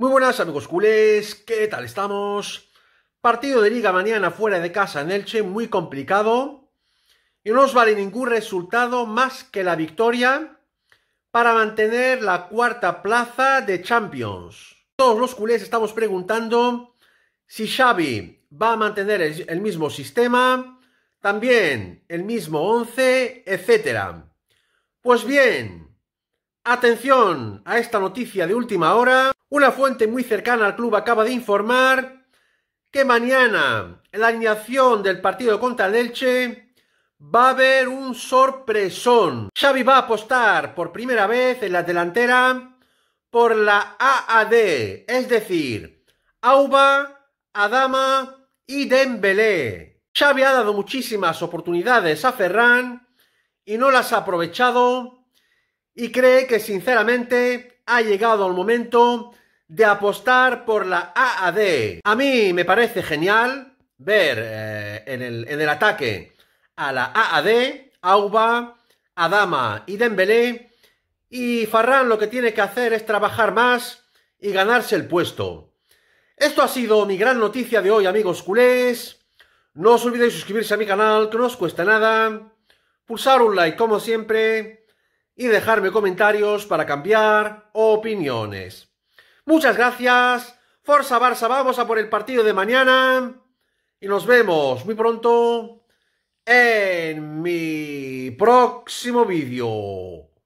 Muy buenas amigos culés, ¿qué tal estamos? Partido de liga mañana fuera de casa en Elche, muy complicado. Y no nos vale ningún resultado más que la victoria para mantener la cuarta plaza de Champions. Todos los culés estamos preguntando si Xavi va a mantener el, mismo sistema, también el mismo 11, etc. Pues bien, Atención a esta noticia de última hora. Una fuente muy cercana al club acaba de informar que mañana en la alineación del partido contra el Elche va a haber un sorpresón. Xavi va a apostar por primera vez en la delantera por la AAD, es decir, Auba, Adama y Dembélé. Xavi ha dado muchísimas oportunidades a Ferran y no las ha aprovechado y cree que sinceramente ha llegado el momento de apostar por la AAD. A mí me parece genial ver eh, en, el, ataque a la AAD, Auba, Adama y Dembélé y Farran lo que tiene que hacer es trabajar más y ganarse el puesto. Esto ha sido mi gran noticia de hoy, amigos culés. No os olvidéis suscribirse a mi canal, que no os cuesta nada. Pulsar un like, como siempre y dejarme comentarios para cambiar opiniones. Muchas gracias. Forza Barça, vamos a por el partido de mañana. Y nos vemos muy pronto en mi próximo vídeo.